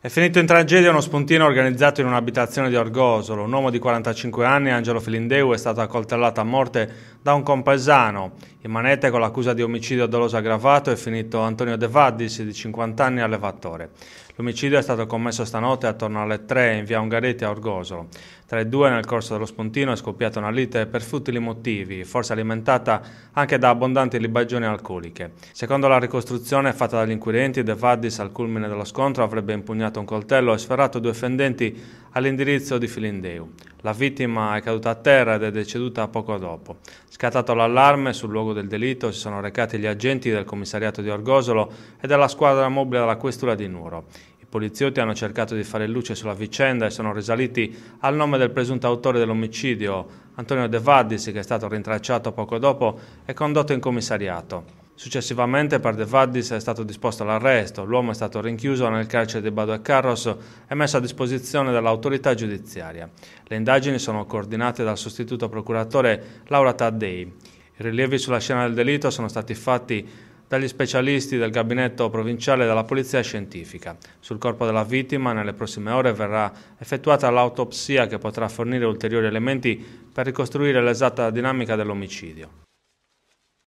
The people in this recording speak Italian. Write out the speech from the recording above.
È finito in tragedia uno spuntino organizzato in un'abitazione di Orgosolo. Un uomo di 45 anni, Angelo Filindeu, è stato accoltellato a morte da un compaesano. In manette con l'accusa di omicidio doloso aggravato è finito Antonio De Vaddis, di 50 anni, allevatore. L'omicidio è stato commesso stanotte attorno alle 3 in via Ungaretti a Orgosolo. Tra i due nel corso dello spuntino è scoppiata una lite per futili motivi, forse alimentata anche da abbondanti libagioni alcoliche. Secondo la ricostruzione fatta dagli inquirenti, De Vaddis al culmine dello scontro avrebbe impugnato un coltello e sferrato due fendenti all'indirizzo di Filindeu. La vittima è caduta a terra ed è deceduta poco dopo. Scattato l'allarme sul luogo del delitto si sono recati gli agenti del commissariato di Orgosolo e della squadra mobile della questura di Nuro. I poliziotti hanno cercato di fare luce sulla vicenda e sono risaliti al nome del presunto autore dell'omicidio, Antonio De Vaddis, che è stato rintracciato poco dopo e condotto in commissariato. Successivamente per De Vaddis è stato disposto l'arresto, l'uomo è stato rinchiuso nel carcere di Bado e Carros e messo a disposizione dell'autorità giudiziaria. Le indagini sono coordinate dal sostituto procuratore Laura Taddei. I rilievi sulla scena del delitto sono stati fatti dagli specialisti del gabinetto provinciale della polizia scientifica. Sul corpo della vittima nelle prossime ore verrà effettuata l'autopsia che potrà fornire ulteriori elementi per ricostruire l'esatta dinamica dell'omicidio.